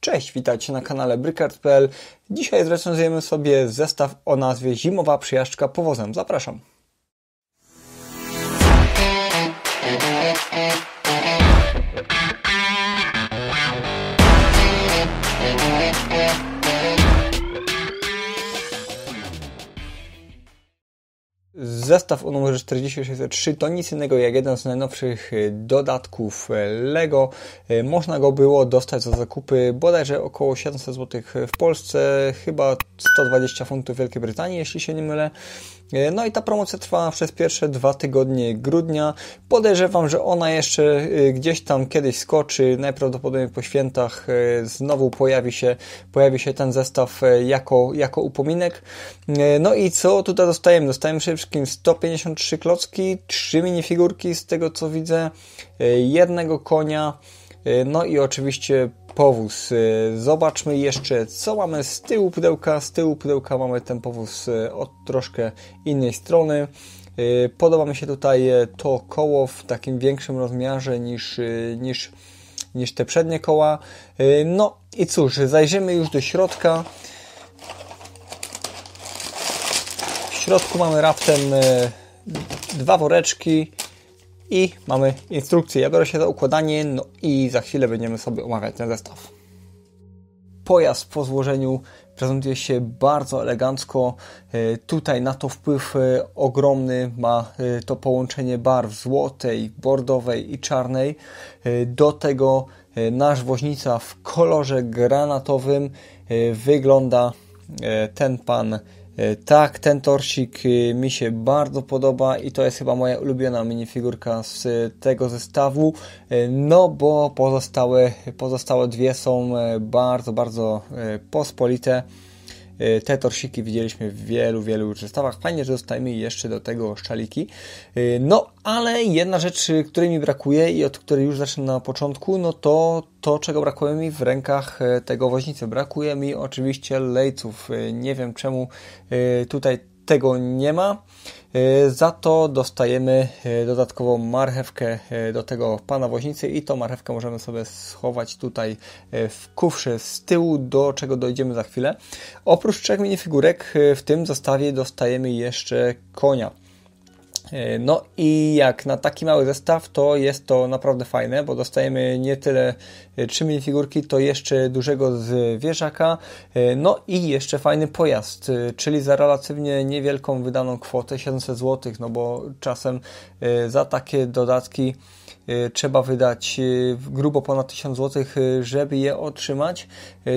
Cześć, witajcie na kanale Brykard.pl. Dzisiaj zrecenzujemy sobie zestaw o nazwie Zimowa Przyjażdżka Powozem. Zapraszam. Zestaw o numerze 4603 to nic innego jak jeden z najnowszych e, dodatków e, LEGO. E, można go było dostać za zakupy bodajże około 700 zł w Polsce, chyba 120 funtów w Wielkiej Brytanii, jeśli się nie mylę. E, no i ta promocja trwała przez pierwsze dwa tygodnie grudnia. Podejrzewam, że ona jeszcze e, gdzieś tam kiedyś skoczy. Najprawdopodobniej po świętach e, znowu pojawi się, pojawi się ten zestaw jako, jako upominek. No i co tutaj dostajemy? Dostajemy przede wszystkim 153 klocki, 3 minifigurki z tego co widzę, jednego konia, E, no i oczywiście powóz. E, zobaczmy jeszcze, co mamy z tyłu pudełka. Z tyłu pudełka mamy ten powóz e, od troszkę innej strony. Podoba mi się tutaj to koło w takim większym rozmiarze niż, niż, niż te przednie koła. No i cóż, zajrzymy już do środka. W środku mamy raptem dwa woreczki i mamy instrukcję. Ja biorę się za układanie, no i za chwilę będziemy sobie omawiać ten zestaw. Pojazd po złożeniu prezentuje się bardzo elegancko. E, tutaj na to wpływ e, ogromny ma e, to połączenie barw złotej, bordowej i czarnej. Do tego nasz woźnica w kolorze granatowym wygląda ten pan E, tak, ten torsik e, mi się bardzo podoba i to jest chyba moja ulubiona minifigurka z tego zestawu, e, no bo pozostałe, pozostałe dwie są bardzo, bardzo pospolite. Y, te torsiki widzieliśmy w wielu, wielu zestawach. Fajnie, że dostajemy jeszcze do tego szczaliki. Y, no, ale jedna rzecz, y, której mi brakuje i od której już zacznę na początku, no to to, czego brakuje mi w rękach tego woźnicy. Brakuje mi oczywiście lejców. Nie wiem czemu tutaj tego nie ma. E, za to dostajemy e, dodatkową marchewkę e, do tego pana woźnicy i tą marchewkę możemy sobie schować tutaj w kufrze z tyłu, do czego dojdziemy za chwilę. Oprócz trzech minifigurek w tym zestawie dostajemy jeszcze konia. E, no i jak na taki mały zestaw, to jest to naprawdę fajne, bo dostajemy nie tyle 3 e, minifigurki, to jeszcze dużego zwierzaka, e, no i jeszcze fajny pojazd, czyli za relatywnie niewielką wydaną kwotę 700 zł, no bo czasem za takie dodatki trzeba wydać grubo ponad 1000 zł, żeby je otrzymać.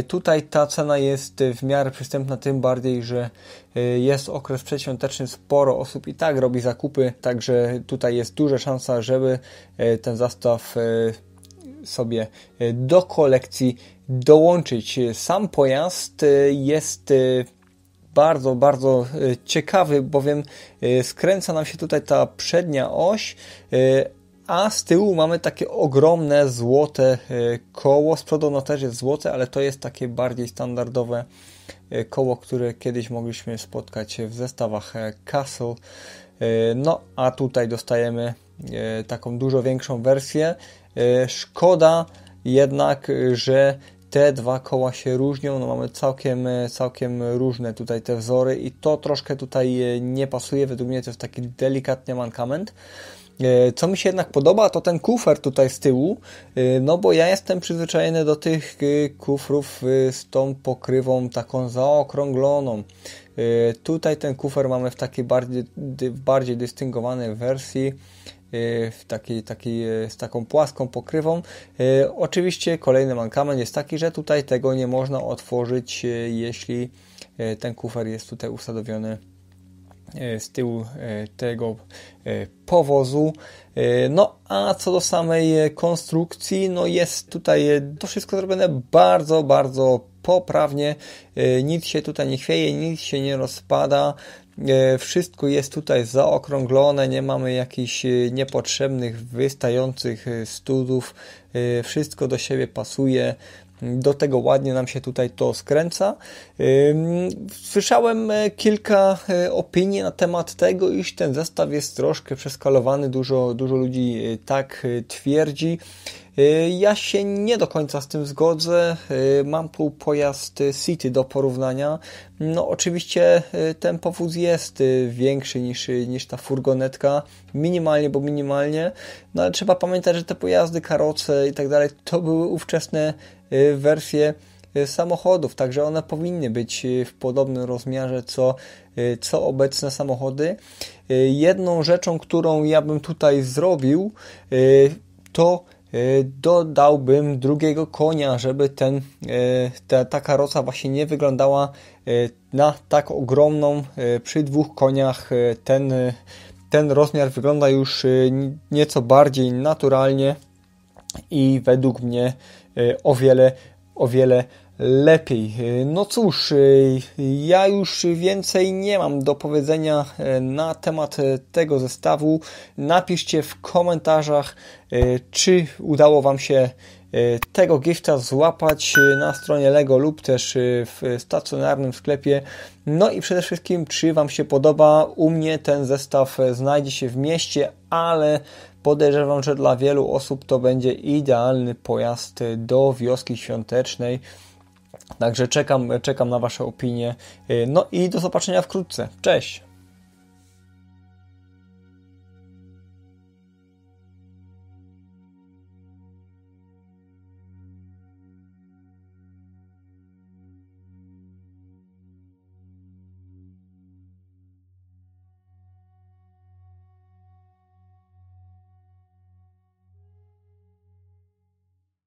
Tutaj ta cena jest w miarę przystępna, tym bardziej, że Y, jest okres przedświąteczny, sporo osób i tak robi zakupy, także tutaj jest duża szansa, żeby y, ten zestaw y, sobie do kolekcji dołączyć. Sam pojazd jest bardzo, bardzo ciekawy, bowiem skręca nam się tutaj ta przednia oś, a z tyłu mamy takie ogromne złote koło. Z przodu ono też jest złote, ale to jest takie bardziej standardowe E, koło, które kiedyś mogliśmy spotkać w zestawach e, Castle. E, no, a tutaj dostajemy taką dużo większą wersję. Szkoda jednak, że te dwa koła się różnią, no mamy całkiem, całkiem różne tutaj te wzory i to troszkę tutaj nie pasuje, według mnie to jest taki delikatny mankament. E, co mi się jednak podoba, to ten kufer tutaj z tyłu, e, no bo ja jestem przyzwyczajony do tych e, kufrów z tą pokrywą taką zaokrągloną. Tutaj ten kufer mamy w takiej bardziej, bardziej dystyngowanej wersji w takiej, takiej, z taką płaską pokrywą. Oczywiście kolejny mankament jest taki, że tutaj tego nie można otworzyć, jeśli ten kufer jest tutaj usadowiony E, z tyłu e, tego e, powozu. No a co do samej konstrukcji, no jest tutaj to wszystko zrobione bardzo, bardzo poprawnie. Nic się tutaj nie chwieje, nic się nie rozpada. Wszystko jest tutaj zaokrąglone, nie mamy jakichś niepotrzebnych, wystających studów. Wszystko do siebie pasuje. Do tego ładnie nam się tutaj to skręca. Słyszałem e, kilka e, opinii na temat tego, iż ten zestaw jest troszkę przeskalowany. Dużo, dużo ludzi e, tak twierdzi. Ja się nie do końca z tym zgodzę. Mam tu pojazd City do porównania. No, oczywiście ten powóz jest większy niż, niż ta furgonetka, minimalnie, bo minimalnie, no ale trzeba pamiętać, że te pojazdy, karoce i tak dalej to były ówczesne Y, wersje y, samochodów, także one powinny być y, w podobnym rozmiarze co, co obecne samochody. Jedną rzeczą, którą ja bym tutaj zrobił, to dodałbym drugiego konia, żeby ten, ta, ta karoca właśnie nie wyglądała na tak ogromną przy dwóch koniach. Ten, ten rozmiar wygląda już nieco bardziej naturalnie i według mnie e, o wiele, o wiele lepiej. E, no cóż, e, ja już więcej nie mam do powiedzenia na temat tego zestawu. Napiszcie w komentarzach, czy udało Wam się E, tego gifta złapać e, na stronie LEGO lub też e, w stacjonarnym sklepie. No i przede wszystkim, czy Wam się podoba? U mnie ten zestaw znajdzie się w mieście, ale podejrzewam, że dla wielu osób to będzie idealny pojazd do wioski świątecznej. Także czekam, czekam na Wasze opinie. No i do zobaczenia wkrótce. Cześć!